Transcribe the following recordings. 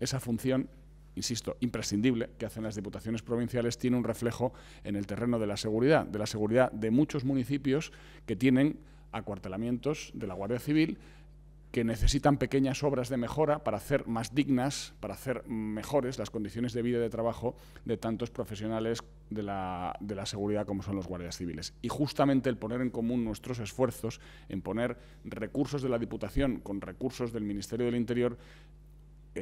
Esa función insisto, imprescindible que hacen las diputaciones provinciales tiene un reflejo en el terreno de la seguridad, de la seguridad de muchos municipios que tienen acuartelamientos de la Guardia Civil que necesitan pequeñas obras de mejora para hacer más dignas, para hacer mejores las condiciones de vida y de trabajo de tantos profesionales de la, de la seguridad como son los guardias civiles. Y justamente el poner en común nuestros esfuerzos en poner recursos de la Diputación con recursos del Ministerio del Interior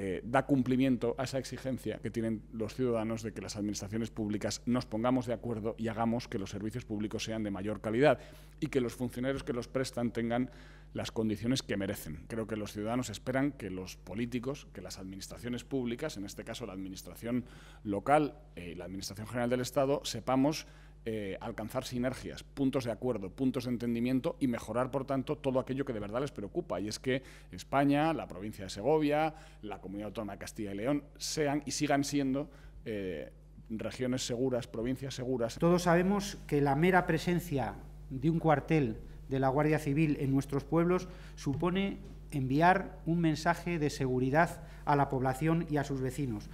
eh, da cumplimiento a esa exigencia que tienen los ciudadanos de que las administraciones públicas nos pongamos de acuerdo y hagamos que los servicios públicos sean de mayor calidad y que los funcionarios que los prestan tengan las condiciones que merecen. Creo que los ciudadanos esperan que los políticos, que las administraciones públicas, en este caso la administración local y eh, la administración general del Estado, sepamos eh, alcanzar sinergias, puntos de acuerdo, puntos de entendimiento y mejorar, por tanto, todo aquello que de verdad les preocupa. Y es que España, la provincia de Segovia, la comunidad autónoma de Castilla y León sean y sigan siendo eh, regiones seguras, provincias seguras. Todos sabemos que la mera presencia de un cuartel de la Guardia Civil en nuestros pueblos supone enviar un mensaje de seguridad a la población y a sus vecinos.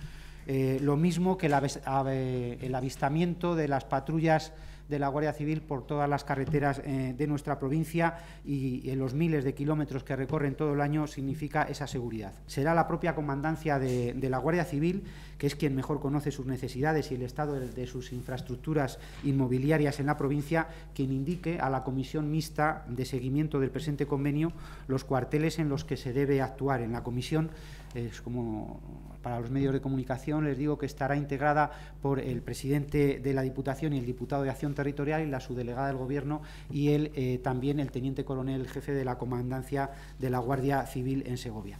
Eh, lo mismo que el avistamiento de las patrullas de la Guardia Civil por todas las carreteras eh, de nuestra provincia y, en los miles de kilómetros que recorren todo el año significa esa seguridad. Será la propia comandancia de, la Guardia Civil, que es quien mejor conoce sus necesidades y el estado de, sus infraestructuras inmobiliarias en la provincia, quien indique a la Comisión Mixta de Seguimiento del presente convenio los cuarteles en los que se debe actuar. En la Comisión es como para los medios de comunicación, les digo que estará integrada por el presidente de la Diputación y el diputado de Acción Territorial y la subdelegada del Gobierno y él eh, también el teniente coronel jefe de la comandancia de la Guardia Civil en Segovia.